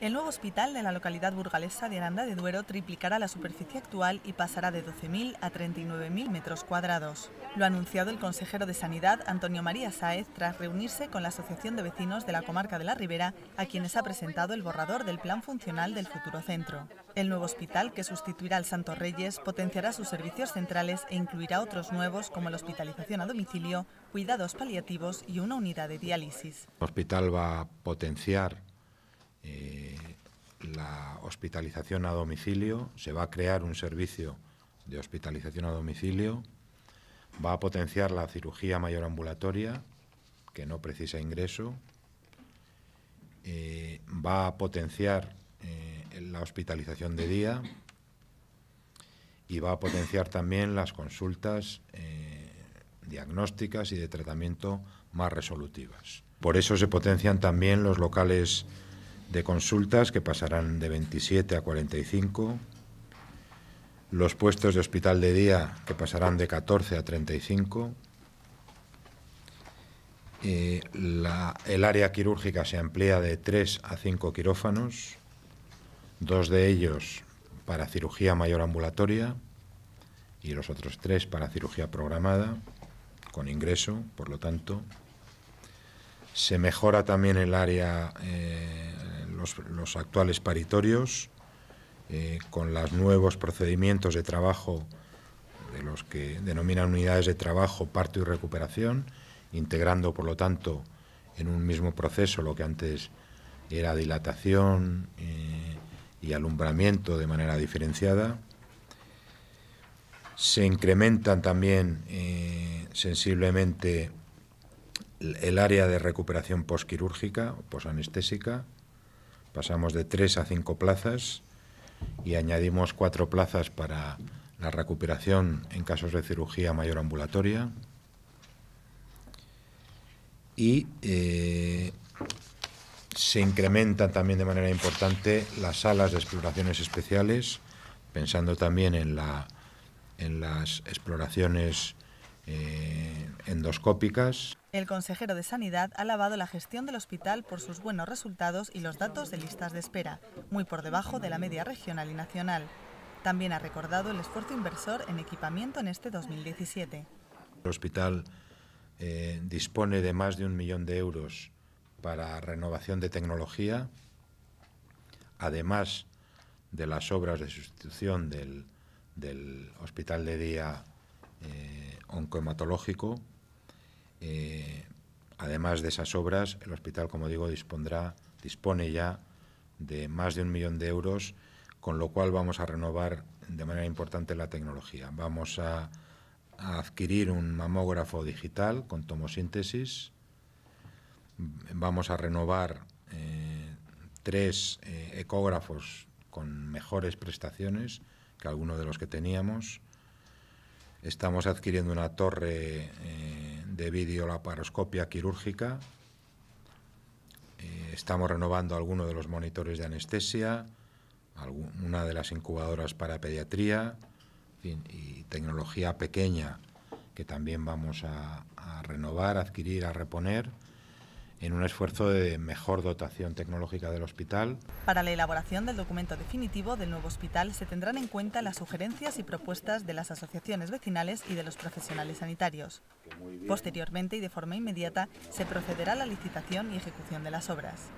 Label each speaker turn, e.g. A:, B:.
A: El nuevo hospital de la localidad burgalesa de Aranda de Duero triplicará la superficie actual y pasará de 12.000 a 39.000 metros cuadrados. Lo ha anunciado el consejero de Sanidad, Antonio María Sáez, tras reunirse con la Asociación de Vecinos de la Comarca de la Ribera, a quienes ha presentado el borrador del plan funcional del futuro centro. El nuevo hospital, que sustituirá al Santos Reyes, potenciará sus servicios centrales e incluirá otros nuevos como la hospitalización a domicilio, cuidados paliativos y una unidad de diálisis.
B: El hospital va a potenciar eh, la hospitalización a domicilio, se va a crear un servicio de hospitalización a domicilio, va a potenciar la cirugía mayor ambulatoria, que no precisa ingreso, eh, va a potenciar eh, la hospitalización de día y va a potenciar también las consultas eh, diagnósticas y de tratamiento más resolutivas. Por eso se potencian también los locales de consultas que pasarán de 27 a 45, los puestos de hospital de día que pasarán de 14 a 35, eh, el área quirúrgica se amplía de 3 a 5 quirófanos, dos de ellos para cirugía mayor ambulatoria y los otros tres para cirugía programada, con ingreso, por lo tanto. Se mejora también el área eh, los, actuales paritorios, eh, con los nuevos procedimientos de trabajo de los que denominan unidades de trabajo, parto y recuperación, integrando, por lo tanto, en un mismo proceso lo que antes era dilatación eh, y alumbramiento de manera diferenciada. Se incrementan también eh, sensiblemente el área de recuperación posquirúrgica, posanestésica, Pasamos de tres a cinco plazas y añadimos cuatro plazas para la recuperación en casos de cirugía mayor ambulatoria. Y eh, se incrementan también de manera importante las salas de exploraciones especiales, pensando también en, en las exploraciones eh, endoscópicas.
A: El consejero de Sanidad ha alabado la gestión del hospital por sus buenos resultados y los datos de listas de espera, muy por debajo de la media regional y nacional. También ha recordado el esfuerzo inversor en equipamiento en este 2017.
B: El hospital eh, dispone de más de un millón de euros para renovación de tecnología, además de las obras de sustitución del, hospital de día eh, oncohematológico. Eh, además de esas obras, el hospital, como digo, dispondrá, dispone ya de más de un millón de euros, con lo cual vamos a renovar de manera importante la tecnología. Vamos a, adquirir un mamógrafo digital con tomosíntesis. Vamos a renovar eh, tres eh, ecógrafos con mejores prestaciones que algunos de los que teníamos. Estamos adquiriendo una torre eh, de de laparoscopia quirúrgica. Eh, estamos renovando algunos de los monitores de anestesia, una de las incubadoras para pediatría y tecnología pequeña que también vamos a, a renovar, adquirir, a reponer en un esfuerzo de mejor dotación tecnológica del hospital.
A: Para la elaboración del documento definitivo del nuevo hospital se tendrán en cuenta las sugerencias y propuestas de las asociaciones vecinales y de los profesionales sanitarios. Posteriormente y de forma inmediata se procederá a la licitación y ejecución de las obras.